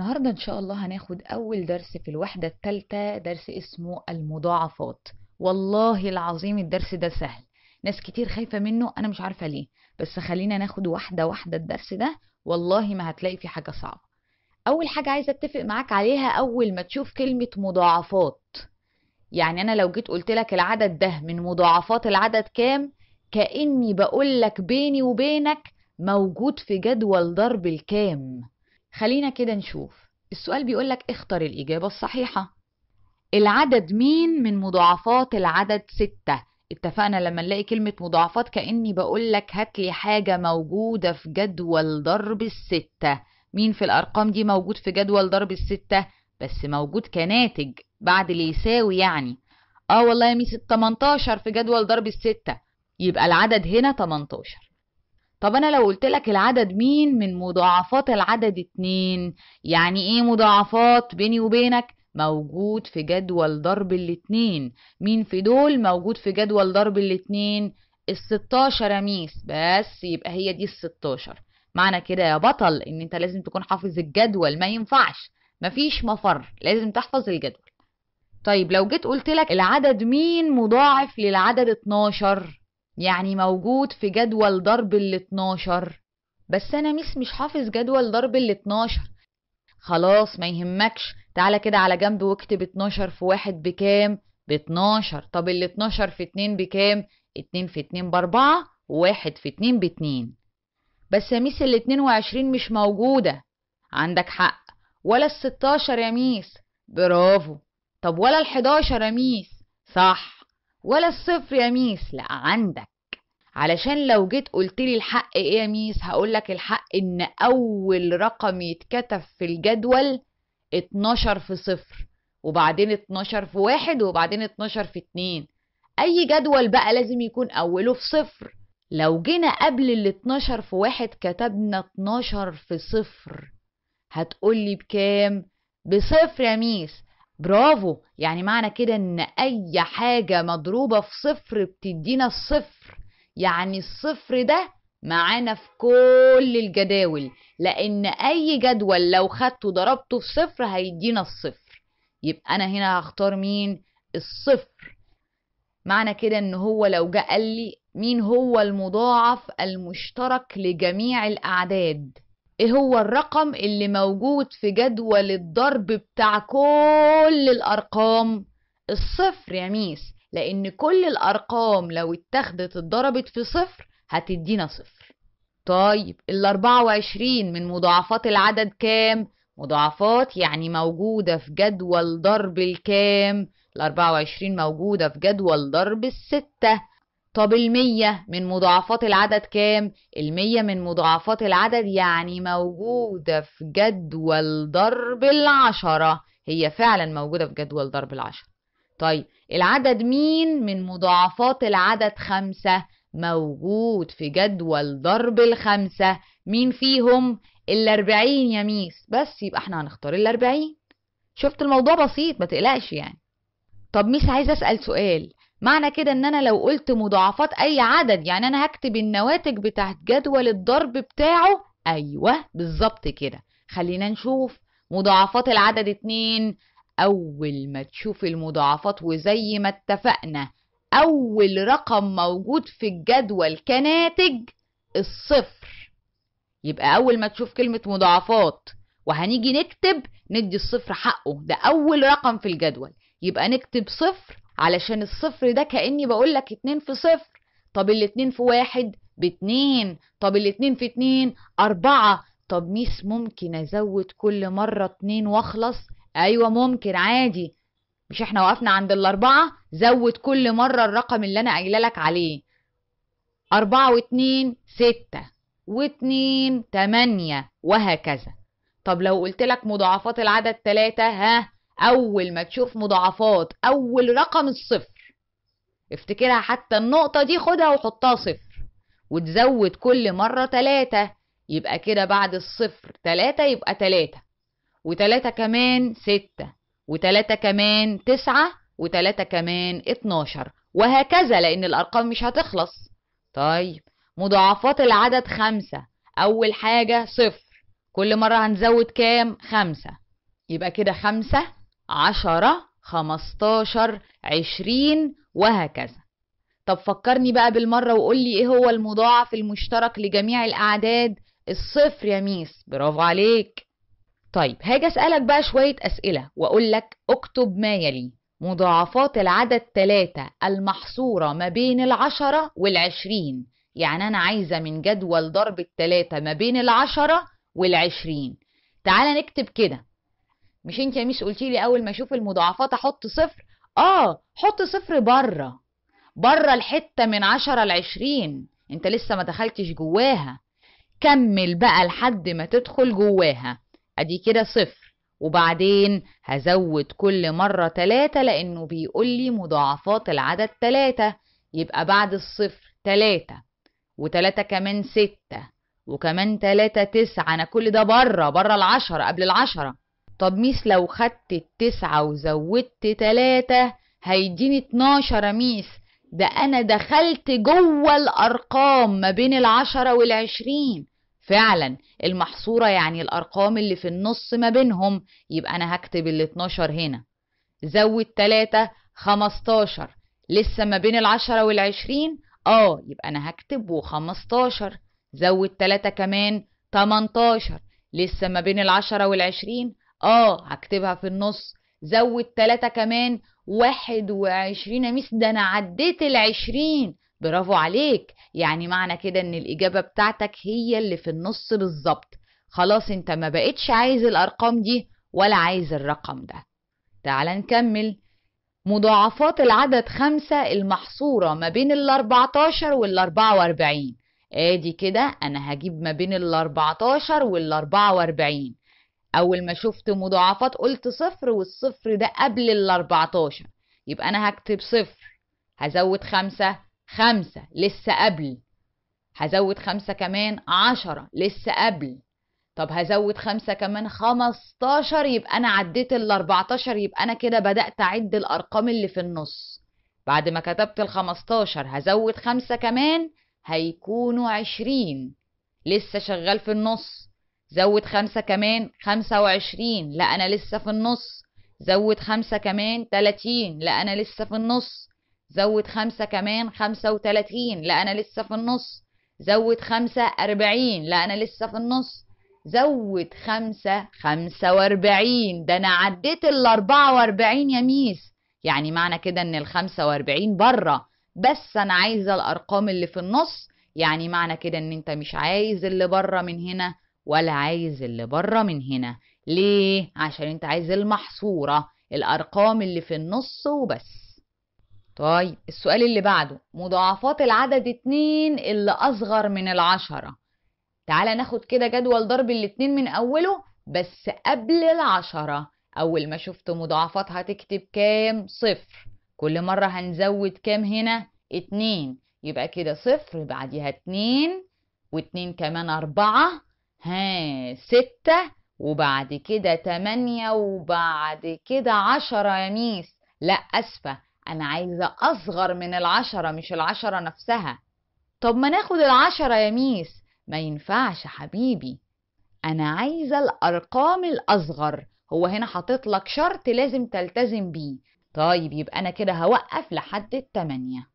النهاردة إن شاء الله هناخد أول درس في الوحدة التالتة درس اسمه المضاعفات والله العظيم الدرس ده سهل ناس كتير خايفة منه أنا مش عارفة ليه بس خلينا ناخد واحدة واحدة الدرس ده والله ما هتلاقي فيه حاجة صعبة أول حاجة عايزة أتفق معاك عليها أول ما تشوف كلمة مضاعفات يعني أنا لو جيت قلت لك العدد ده من مضاعفات العدد كام كأني بقول لك بيني وبينك موجود في جدول ضرب الكام خلينا كده نشوف السؤال بيقولك اختر الإجابة الصحيحة العدد مين من مضاعفات العدد ستة اتفقنا لما نلاقي كلمة مضاعفات كأني بقولك هاتلي حاجة موجودة في جدول ضرب الستة مين في الأرقام دي موجود في جدول ضرب الستة بس موجود كناتج بعد اللي يساوي يعني اه والله يا ميس 18 في جدول ضرب الستة يبقى العدد هنا 18 طب انا لو قلت لك العدد مين من مضاعفات العدد اتنين يعني ايه مضاعفات بيني وبينك موجود في جدول ضرب الاتنين مين في دول موجود في جدول ضرب الاتنين الستاشر يا ميس بس يبقى هي دي الستاشر معنى كده يا بطل ان انت لازم تكون حافظ الجدول ما ينفعش مفيش مفر لازم تحفظ الجدول طيب لو جيت قلت لك العدد مين مضاعف للعدد 12 يعني موجود في جدول ضرب ال 12 بس أنا ميس مش حافظ جدول ضرب ال 12 خلاص ما يهمكش تعالى كده على جنب واكتب 12 في واحد بكام ب 12 طب ال 12 في 2 بكام 2 في 2 ب 4 و1 في 2 ب 2 بس يا ميس ال 22 مش موجودة عندك حق ولا ال 16 يا ميس برافو طب ولا ال 11 يا ميس صح ولا الصفر يا ميس لا عندك علشان لو جيت قلت لي الحق ايه يا ميس هقول لك الحق ان اول رقم يتكتب في الجدول 12 في صفر وبعدين 12 في واحد وبعدين 12 في اتنين اي جدول بقى لازم يكون اوله في صفر لو جينا قبل ال 12 في واحد كتبنا 12 في صفر هتقولي بكام بصفر يا ميس برافو يعني معنى كده ان اي حاجة مضروبة في صفر بتدينا الصفر يعني الصفر ده معانا في كل الجداول لأن أي جدول لو خدته ضربته في صفر هيدينا الصفر يبقى أنا هنا هختار مين؟ الصفر معنى كده إن هو لو جه قال لي مين هو المضاعف المشترك لجميع الأعداد إيه هو الرقم اللي موجود في جدول الضرب بتاع كل الأرقام؟ الصفر يا ميس لأن كل الأرقام لو اتخذت اتضربت في صفر هتدينا صفر طيب ال 24 من مضاعفات العدد كام؟ مضاعفات يعني موجودة في جدول ضرب الكام؟ ال 24 موجودة في جدول ضرب الستة طب المية من مضاعفات العدد كام؟ المية من مضاعفات العدد يعني موجودة في جدول ضرب العشرة هي فعلا موجودة في جدول ضرب العشرة طيب العدد مين من مضاعفات العدد خمسة موجود في جدول ضرب الخمسة مين فيهم الأربعين يا ميس بس يبقى احنا هنختار الأربعين شفت الموضوع بسيط ما تقلقش يعني طب ميس عايز أسأل سؤال معنى كده ان انا لو قلت مضاعفات اي عدد يعني انا هكتب النواتج بتاعت جدول الضرب بتاعه ايوه بالظبط كده خلينا نشوف مضاعفات العدد اتنين أول ما تشوف المضاعفات وزي ما اتفقنا أول رقم موجود في الجدول كناتج الصفر يبقى أول ما تشوف كلمة مضاعفات وهنيجي نكتب ندي الصفر حقه ده أول رقم في الجدول يبقى نكتب صفر علشان الصفر ده كأني بقولك اتنين في صفر طب الاتنين في واحد باتنين طب الاتنين في اتنين أربعة طب ميس ممكن أزود كل مرة اتنين وأخلص ايوه ممكن عادي مش احنا وقفنا عند الاربعة زود كل مرة الرقم اللي انا قايله لك عليه اربعة واتنين ستة واتنين تمانية وهكذا طب لو قلت لك مضاعفات العدد تلاتة ها اول ما تشوف مضاعفات اول رقم الصفر افتكرها حتى النقطة دي خدها وحطها صفر وتزود كل مرة تلاتة يبقى كده بعد الصفر تلاتة يبقى تلاتة وتلاتة كمان ستة وتلاتة كمان تسعة وتلاتة كمان اتناشر وهكذا لأن الأرقام مش هتخلص طيب مضاعفات العدد خمسة أول حاجة صفر كل مرة هنزود كام خمسة يبقى كده خمسة عشرة خمستاشر عشرين وهكذا طب فكرني بقى بالمرة وقولي ايه هو المضاعف المشترك لجميع الأعداد الصفر يا ميس برافو عليك طيب هاجي اسالك بقى شويه اسئله واقول لك اكتب ما يلي مضاعفات العدد 3 المحصوره ما بين العشرة والعشرين يعني انا عايزه من جدول ضرب الثلاثه ما بين العشرة والعشرين تعالى نكتب كده مش انت يا ميس قلتي لي اول ما اشوف المضاعفات احط صفر اه حط صفر بره بره الحته من عشرة لعشرين انت لسه ما دخلتش جواها كمل بقى لحد ما تدخل جواها ادي كده صفر وبعدين هزود كل مرة تلاتة لأنه بيقولي مضاعفات العدد تلاتة يبقى بعد الصفر تلاتة وتلاتة كمان ستة وكمان تلاتة تسعة أنا كل ده بره بره العشرة قبل العشرة طب ميس لو خدت التسعة وزودت تلاتة هيديني اتناشر ميس ده أنا دخلت جوه الأرقام ما بين العشرة والعشرين فعلا المحصورة يعني الأرقام اللي في النص ما بينهم يبقى أنا هكتب ال 12 هنا زود 3 15 لسه ما بين العشرة والعشرين اه يبقى أنا هكتب و15 زود 3 كمان 18 لسه ما بين العشرة والعشرين اه هكتبها في النص زود 3 كمان 21 يا ميس ده أنا عديت العشرين برافو عليك يعني معنى كده ان الاجابه بتاعتك هي اللي في النص بالظبط خلاص انت ما بقتش عايز الارقام دي ولا عايز الرقم ده تعال نكمل مضاعفات العدد خمسة المحصورة ما بين ال 14 وال 44 ادي كده انا هجيب ما بين ال 14 وال 44 اول ما شفت مضاعفات قلت صفر والصفر ده قبل ال 14 يبقى انا هكتب صفر هزود خمسة خمسة لسه قبل هزود خمسة كمان عشرة لسه قبل طب هزود خمسة كمان خمستاشر يبقى أنا عديت ال 14 يبقى أنا كده بدأت أعد الأرقام اللي في النص بعد ما كتبت ال 15 هزود خمسة كمان هيكونوا عشرين لسه شغال في النص زود خمسة كمان خمسة وعشرين لا أنا لسه في النص زود خمسة كمان تلاتين لا أنا لسه في النص زود خمسة كمان خمسة وتلاتين لا أنا لسه في النص زود خمسة أربعين لا أنا لسه في النص زود خمسة خمسة وأربعين ده أنا عديت الأربعة وأربعين يا ميس يعني معنى كده إن الخمسة وأربعين بره بس أنا عايزة الأرقام اللي في النص يعني معنى كده إن أنت مش عايز اللي بره من هنا ولا عايز اللي بره من هنا ليه؟ عشان أنت عايز المحصورة الأرقام اللي في النص وبس طيب السؤال اللي بعده مضاعفات العدد 2 اللي أصغر من العشرة تعالى ناخد كده جدول ضرب الاتنين من أوله بس قبل العشرة أول ما شفت مضاعفات هتكتب كام صفر كل مرة هنزود كام هنا اتنين يبقى كده صفر بعدها اتنين واتنين كمان أربعة ها ستة وبعد كده تمانية وبعد كده عشرة يا ميس لا أسفة أنا عايزة أصغر من العشرة مش العشرة نفسها طب ما ناخد العشرة يا ميس ما ينفعش حبيبي أنا عايزة الأرقام الأصغر هو هنا حاطط لك شرط لازم تلتزم بيه طيب يبقى أنا كده هوقف لحد التمانية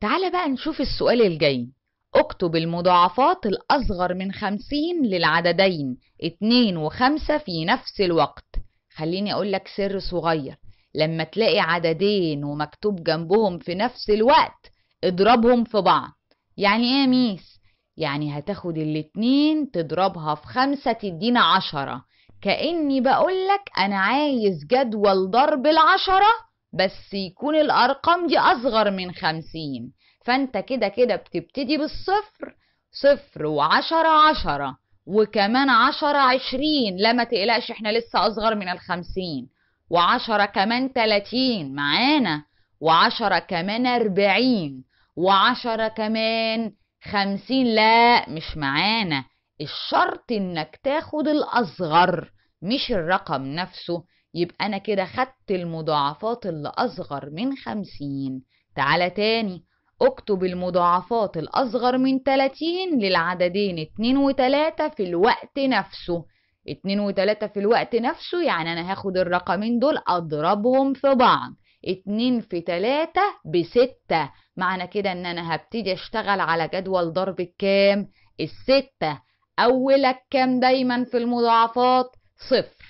تعالى بقى نشوف السؤال الجاي اكتب المضاعفات الأصغر من خمسين للعددين اتنين وخمسة في نفس الوقت خليني أقول لك سر صغير لما تلاقي عددين ومكتوب جنبهم في نفس الوقت اضربهم في بعض يعني ايه يا ميس يعني هتاخد الاتنين تضربها في خمسة تدينا عشرة كأني بقولك أنا عايز جدول ضرب العشرة بس يكون الأرقام دي أصغر من خمسين فأنت كده كده بتبتدي بالصفر صفر وعشرة عشرة وكمان عشرة عشرين لا ما تقلقش احنا لسه أصغر من الخمسين وعشرة كمان تلاتين معانا وعشرة كمان أربعين وعشرة كمان خمسين لا مش معانا الشرط إنك تاخد الأصغر مش الرقم نفسه يبقى أنا كده خدت المضاعفات اللي أصغر من خمسين تعالى تاني اكتب المضاعفات الأصغر من تلاتين للعددين اتنين وتلاتة في الوقت نفسه اتنين وتلاتة في الوقت نفسه يعني أنا هاخد الرقمين دول أضربهم في بعض اتنين في تلاتة بستة معنى كده إن أنا هبتدي أشتغل على جدول ضرب الكام؟ الستة أول كام دايما في المضاعفات؟ صفر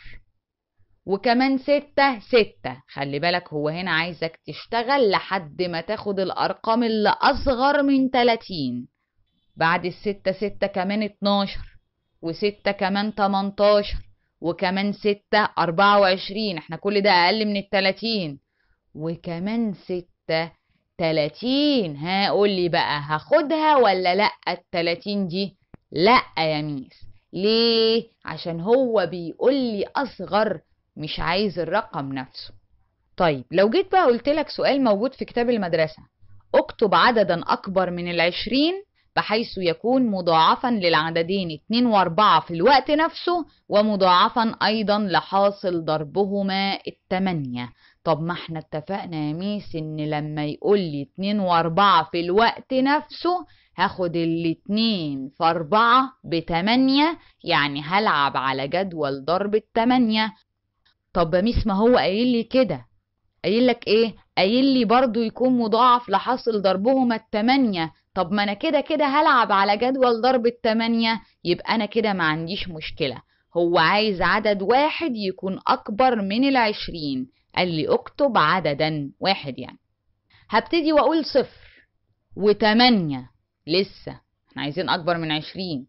وكمان ستة ستة خلي بالك هو هنا عايزك تشتغل لحد ما تاخد الأرقام اللي أصغر من تلاتين بعد الستة ستة كمان اتناشر وستة كمان تمنتاشر وكمان ستة أربعة وعشرين احنا كل ده أقل من التلاتين وكمان ستة تلاتين ها قولي بقى هاخدها ولا لأ التلاتين دي لأ يا ميس ليه عشان هو بيقولي أصغر مش عايز الرقم نفسه طيب لو جيت بقى قلت لك سؤال موجود في كتاب المدرسة اكتب عددا أكبر من العشرين بحيث يكون مضاعفا للعددين 2 و4 في الوقت نفسه ومضاعفا أيضا لحاصل ضربهما التمانية طب ما احنا اتفقنا يا ميس ان لما يقول لي 2 و4 في الوقت نفسه هاخد الاتنين في أربعة بتمانية يعني هلعب على جدول ضرب التمانية طب ميس ما هو قايل لي كده قايل لك ايه قايل لي برضو يكون مضاعف لحاصل ضربهما التمانية طب ما انا كده كده هلعب على جدول ضرب التمانية يبقى انا كده ما عنديش مشكلة هو عايز عدد واحد يكون اكبر من العشرين قال لي اكتب عددا واحد يعني هبتدي واقول صفر وتمانية لسه احنا عايزين اكبر من عشرين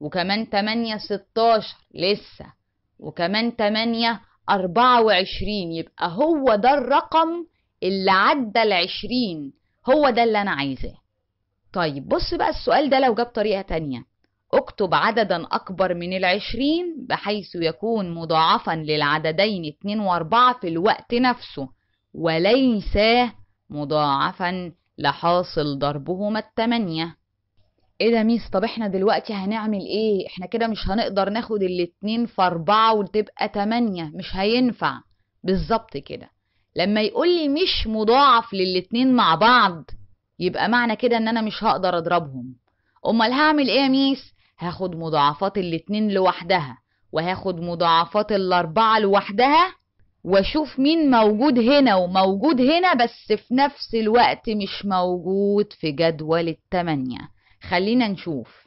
وكمان تمانية ستاشر لسه وكمان تمانية أربعة وعشرين يبقى هو ده الرقم اللي عدى العشرين هو ده اللي أنا عايزاه طيب بص بقى السؤال ده لو جاب طريقة تانية اكتب عددا أكبر من العشرين بحيث يكون مضاعفا للعددين اتنين واربعة في الوقت نفسه وليس مضاعفا لحاصل ضربهما التمانية ايه ده ميس طب احنا دلوقتي هنعمل ايه احنا كده مش هنقدر ناخد الاتنين في اربعة وتبقى تمانية مش هينفع بالظبط كده لما يقولي مش مضاعف للاتنين مع بعض يبقى معنى كده ان انا مش هقدر اضربهم امال هعمل ايه يا ميس هاخد مضاعفات الاتنين لوحدها وهاخد مضاعفات الاربعة لوحدها واشوف مين موجود هنا وموجود هنا بس في نفس الوقت مش موجود في جدول التمانية خلينا نشوف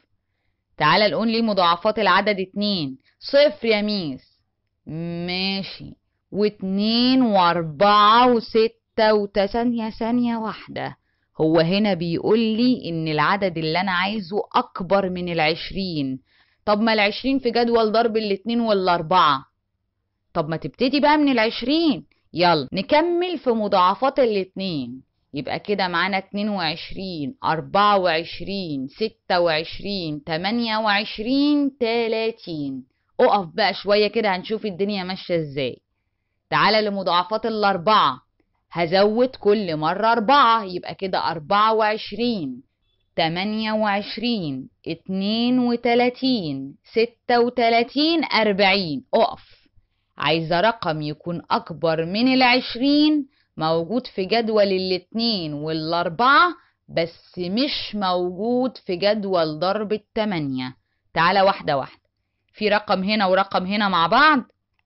تعالى نقول لي مضاعفات العدد اتنين صفر يا ميس ماشي واتنين واربعة وستة وتسانية ثانية واحدة هو هنا بيقول لي ان العدد اللي انا عايزه اكبر من العشرين طب ما العشرين في جدول ضرب الاتنين والاربعة طب ما تبتدي بقى من العشرين يلا نكمل في مضاعفات الاتنين يبقى كده معانا اتنين وعشرين اربعة وعشرين ستة وعشرين تمانية وعشرين تلاتين اقف بقى شوية كده هنشوف الدنيا ماشية ازاي تعالى لمضاعفات الاربعة هزود كل مرة أربعة يبقى كده أربعة وعشرين تمانية وعشرين اتنين وتلاتين ستة وتلاتين أربعين أقف عايزة رقم يكون أكبر من العشرين موجود في جدول الاتنين والأربعة بس مش موجود في جدول ضرب التمانية تعالى واحدة واحدة في رقم هنا ورقم هنا مع بعض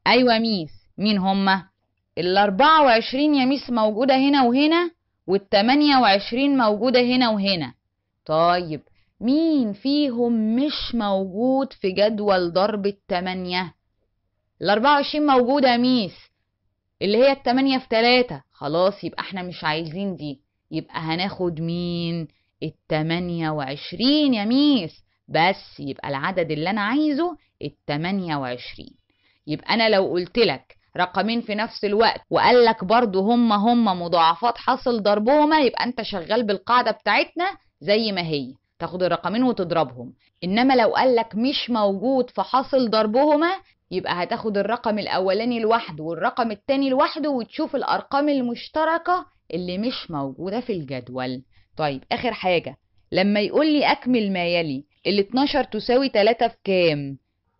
أيوة ميس مين هما؟ ال 24 يا ميس موجودة هنا وهنا وال 28 موجودة هنا وهنا طيب مين فيهم مش موجود في جدول ضرب التمانية ال 24 موجودة يا ميس اللي هي ال 8 في 3 خلاص يبقى احنا مش عايزين دي يبقى هناخد مين ال 28 يا ميس بس يبقى العدد اللي انا عايزه ال 28 يبقى انا لو قلت لك رقمين في نفس الوقت وقال لك برضو هما هما مضاعفات حاصل ضربهما يبقى انت شغال بالقاعدة بتاعتنا زي ما هي تاخد الرقمين وتضربهم انما لو قال لك مش موجود في حاصل ضربهما يبقى هتاخد الرقم الاولاني لوحده والرقم التاني لوحده وتشوف الارقام المشتركة اللي مش موجودة في الجدول طيب اخر حاجة لما يقول لي اكمل ما يلي ال 12 تساوي 3 في كام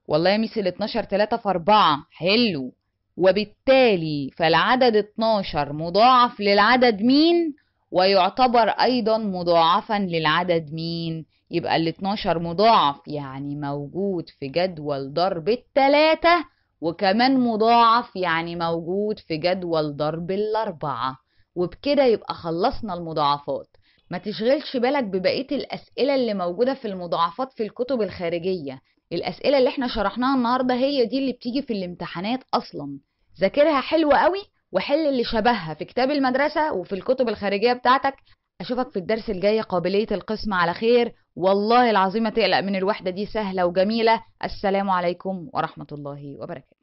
والله يا ميس ال 12 3 في 4 حلو وبالتالي فالعدد 12 مضاعف للعدد مين ويعتبر أيضا مضاعفا للعدد مين يبقى ال 12 مضاعف يعني موجود في جدول ضرب التلاتة وكمان مضاعف يعني موجود في جدول ضرب الأربعة وبكده يبقى خلصنا المضاعفات ما تشغلش بالك ببقية الأسئلة اللي موجودة في المضاعفات في الكتب الخارجية الاسئله اللي احنا شرحناها النهارده هي دي اللي بتيجي في الامتحانات اصلا ذاكرها حلوه قوي وحل اللي شبهها في كتاب المدرسه وفي الكتب الخارجيه بتاعتك اشوفك في الدرس الجاي قابليه القسم على خير والله العظيم تقلق من الوحده دي سهله وجميله السلام عليكم ورحمه الله وبركاته